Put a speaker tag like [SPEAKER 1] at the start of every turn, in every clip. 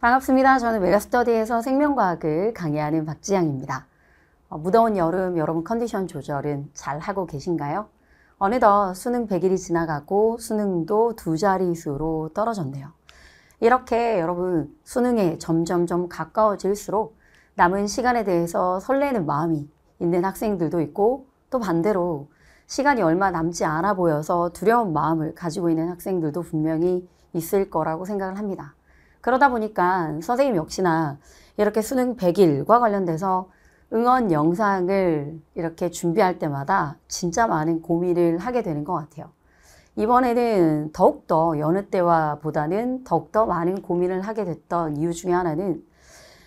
[SPEAKER 1] 반갑습니다. 저는 메가스터디에서 생명과학을 강의하는 박지양입니다. 어, 무더운 여름 여러분 컨디션 조절은 잘 하고 계신가요? 어느덧 수능 100일이 지나가고 수능도 두 자릿수로 떨어졌네요. 이렇게 여러분 수능에 점점점 가까워질수록 남은 시간에 대해서 설레는 마음이 있는 학생들도 있고 또 반대로 시간이 얼마 남지 않아 보여서 두려운 마음을 가지고 있는 학생들도 분명히 있을 거라고 생각을 합니다. 그러다 보니까 선생님 역시나 이렇게 수능 100일과 관련돼서 응원 영상을 이렇게 준비할 때마다 진짜 많은 고민을 하게 되는 것 같아요. 이번에는 더욱더 여느 때와 보다는 더욱더 많은 고민을 하게 됐던 이유 중에 하나는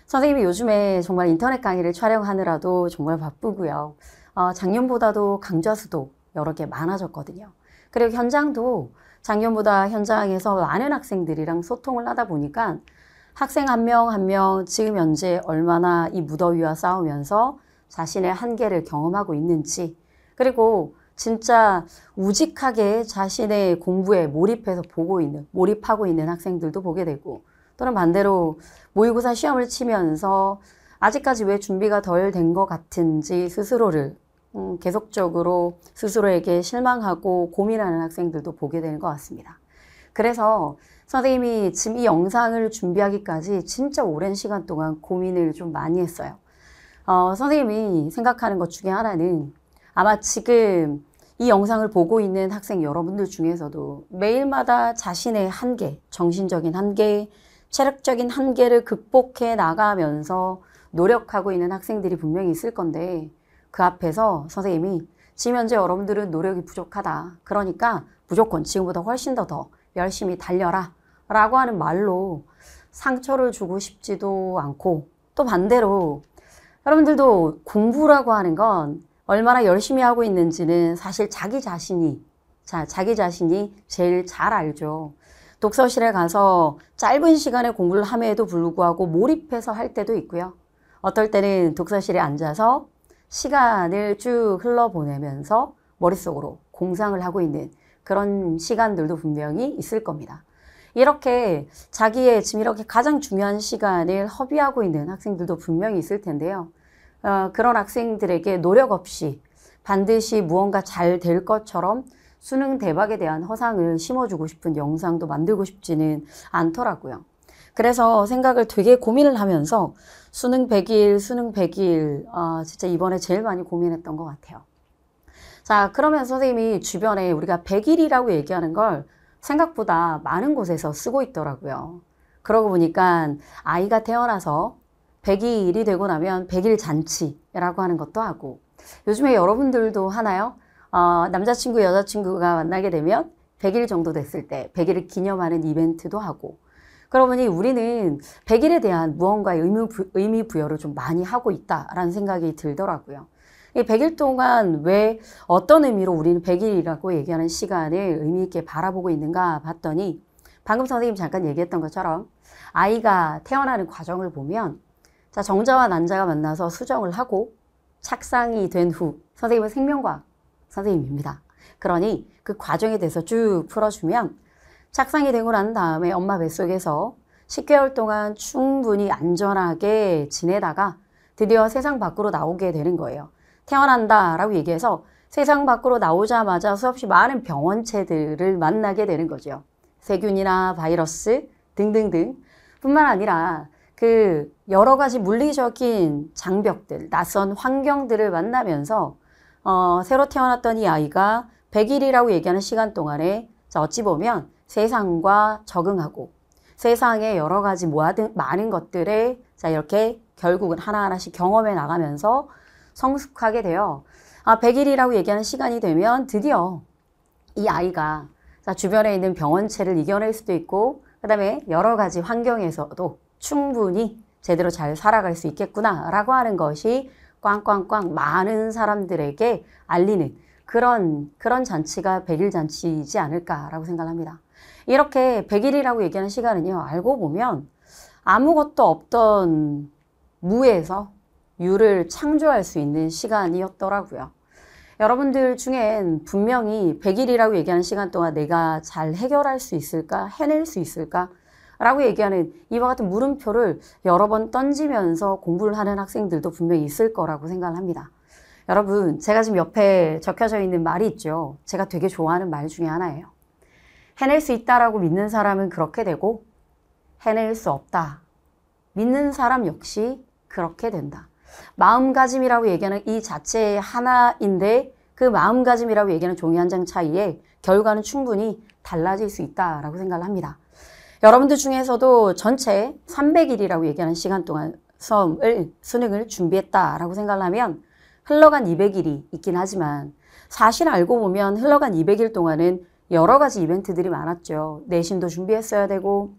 [SPEAKER 1] 선생님이 요즘에 정말 인터넷 강의를 촬영하느라도 정말 바쁘고요. 어, 작년보다도 강좌 수도 여러 개 많아졌거든요. 그리고 현장도 작년보다 현장에서 많은 학생들이랑 소통을 하다 보니까 학생 한명 한명 한 명 지금 현재 얼마나 이 무더위와 싸우면서 자신의 한계를 경험하고 있는지 그리고 진짜 우직하게 자신의 공부에 몰입해서 보고 있는 몰입하고 있는 학생들도 보게 되고 또는 반대로 모의고사 시험을 치면서 아직까지 왜 준비가 덜 된 것 같은지 스스로를 음, 계속적으로 스스로에게 실망하고 고민하는 학생들도 보게 되는 것 같습니다. 그래서 선생님이 지금 이 영상을 준비하기까지 진짜 오랜 시간 동안 고민을 좀 많이 했어요. 어, 선생님이 생각하는 것 중에 하나는 아마 지금 이 영상을 보고 있는 학생 여러분들 중에서도 매일마다 자신의 한계, 정신적인 한계, 체력적인 한계를 극복해 나가면서 노력하고 있는 학생들이 분명히 있을 건데 그 앞에서 선생님이 지금 현재 여러분들은 노력이 부족하다. 그러니까 무조건 지금보다 훨씬 더 더 열심히 달려라. 라고 하는 말로 상처를 주고 싶지도 않고 또 반대로 여러분들도 공부라고 하는 건 얼마나 열심히 하고 있는지는 사실 자기 자신이 자, 자기 자신이 제일 잘 알죠. 독서실에 가서 짧은 시간에 공부를 함에도 불구하고 몰입해서 할 때도 있고요. 어떨 때는 독서실에 앉아서 시간을 쭉 흘러보내면서 머릿속으로 공상을 하고 있는 그런 시간들도 분명히 있을 겁니다. 이렇게 자기의 지금 이렇게 가장 중요한 시간을 허비하고 있는 학생들도 분명히 있을 텐데요. 어, 그런 학생들에게 노력 없이 반드시 무언가 잘 될 것처럼 수능 대박에 대한 허상을 심어주고 싶은 영상도 만들고 싶지는 않더라고요. 그래서 생각을 되게 고민을 하면서 수능 100일, 수능 100일, 아, 진짜 이번에 제일 많이 고민했던 것 같아요. 자, 그러면 선생님이 주변에 우리가 100일이라고 얘기하는 걸 생각보다 많은 곳에서 쓰고 있더라고요. 그러고 보니까 아이가 태어나서 100일이 되고 나면 100일 잔치라고 하는 것도 하고 요즘에 여러분들도 하나요? 어, 남자친구, 여자친구가 만나게 되면 100일 정도 됐을 때 100일을 기념하는 이벤트도 하고 그러면니 우리는 백일에 대한 무언가의 의미, 의미 부여를 좀 많이 하고 있다라는 생각이 들더라고요. 이 100일 동안 왜 어떤 의미로 우리는 100일이라고 얘기하는 시간을 의미 있게 바라보고 있는가 봤더니 방금 선생님 잠깐 얘기했던 것처럼 아이가 태어나는 과정을 보면 자 정자와 난자가 만나서 수정을 하고 착상이 된 후 선생님은 생명과 선생님입니다. 그러니 그 과정에 대해서 쭉 풀어주면 착상이 되고 난 다음에 엄마 뱃속에서 10개월 동안 충분히 안전하게 지내다가 드디어 세상 밖으로 나오게 되는 거예요. 태어난다 라고 얘기해서 세상 밖으로 나오자마자 수없이 많은 병원체들을 만나게 되는 거죠. 세균이나 바이러스 등등등 뿐만 아니라 그 여러 가지 물리적인 장벽들, 낯선 환경들을 만나면서 어, 새로 태어났던 이 아이가 100일이라고 얘기하는 시간 동안에 자, 어찌 보면 세상과 적응하고 세상의 여러 가지 모아든 많은 것들을 자, 이렇게 결국은 하나하나씩 경험해 나가면서 성숙하게 돼요. 아, 100일이라고 얘기하는 시간이 되면 드디어 이 아이가 자, 주변에 있는 병원체를 이겨낼 수도 있고 그 다음에 여러 가지 환경에서도 충분히 제대로 잘 살아갈 수 있겠구나라고 하는 것이 꽝꽝꽝 많은 사람들에게 알리는 그런 그런 잔치가 백일 잔치이지 않을까라고 생각합니다. 이렇게 백일이라고 얘기하는 시간은요. 알고 보면 아무것도 없던 무에서 유를 창조할 수 있는 시간이었더라고요. 여러분들 중엔 분명히 100일이라고 얘기하는 시간 동안 내가 잘 해결할 수 있을까? 해낼 수 있을까? 라고 얘기하는 이와 같은 물음표를 여러 번 던지면서 공부를 하는 학생들도 분명히 있을 거라고 생각을 합니다. 여러분, 제가 지금 옆에 적혀져 있는 말이 있죠. 제가 되게 좋아하는 말 중에 하나예요. 해낼 수 있다라고 믿는 사람은 그렇게 되고, 해낼 수 없다. 믿는 사람 역시 그렇게 된다. 마음가짐이라고 얘기하는 이 자체의 하나인데, 그 마음가짐이라고 얘기하는 종이 한 장 차이에 결과는 충분히 달라질 수 있다라고 생각을 합니다. 여러분들 중에서도 전체 300일이라고 얘기하는 시간 동안 수능을 준비했다라고 생각을 하면 흘러간 200일이 있긴 하지만 사실 알고 보면 흘러간 200일 동안은 여러 가지 이벤트들이 많았죠. 내신도 준비했어야 되고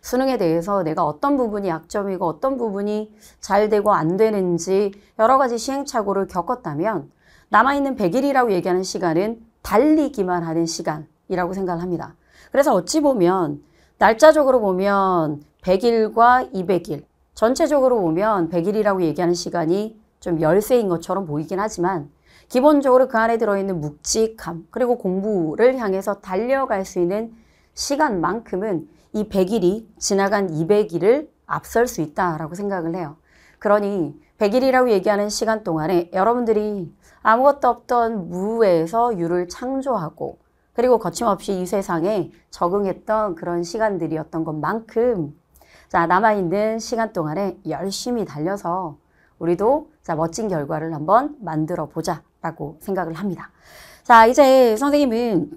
[SPEAKER 1] 수능에 대해서 내가 어떤 부분이 약점이고 어떤 부분이 잘 되고 안 되는지 여러 가지 시행착오를 겪었다면 남아있는 100일이라고 얘기하는 시간은 달리기만 하는 시간이라고 생각을 합니다. 그래서 어찌 보면 날짜적으로 보면 100일과 200일 전체적으로 보면 100일이라고 얘기하는 시간이 좀 열쇠인 것처럼 보이긴 하지만 기본적으로 그 안에 들어있는 묵직함 그리고 공부를 향해서 달려갈 수 있는 시간만큼은 이 100일이 지나간 200일을 앞설 수 있다라고 생각을 해요. 그러니 100일이라고 얘기하는 시간 동안에 여러분들이 아무것도 없던 무에서 유를 창조하고 그리고 거침없이 이 세상에 적응했던 그런 시간들이었던 것만큼 자 남아있는 시간 동안에 열심히 달려서 우리도 자, 멋진 결과를 한번 만들어 보자라고 생각을 합니다. 자, 이제 선생님은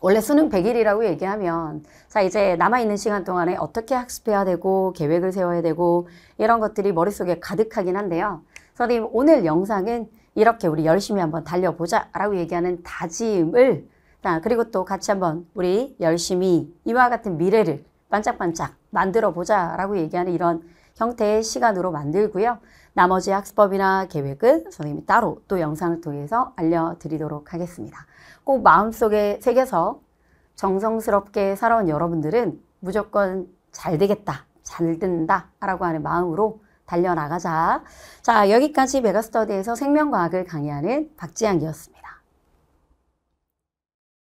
[SPEAKER 1] 원래 수능 100일이라고 얘기하면 자 이제 남아있는 시간 동안에 어떻게 학습해야 되고 계획을 세워야 되고 이런 것들이 머릿속에 가득하긴 한데요. 선생님 오늘 영상은 이렇게 우리 열심히 한번 달려보자 라고 얘기하는 다짐을 자 그리고 또 같이 한번 우리 열심히 이와 같은 미래를 반짝반짝 만들어 보자 라고 얘기하는 이런 형태의 시간으로 만들고요. 나머지 학습법이나 계획은 선생님이 따로 또 영상을 통해서 알려드리도록 하겠습니다. 꼭 마음속에 새겨서 정성스럽게 살아온 여러분들은 무조건 잘 되겠다, 잘 된다 라고 하는 마음으로 달려나가자. 자, 여기까지 메가스터디에서 생명과학을 강의하는 박지향이었습니다.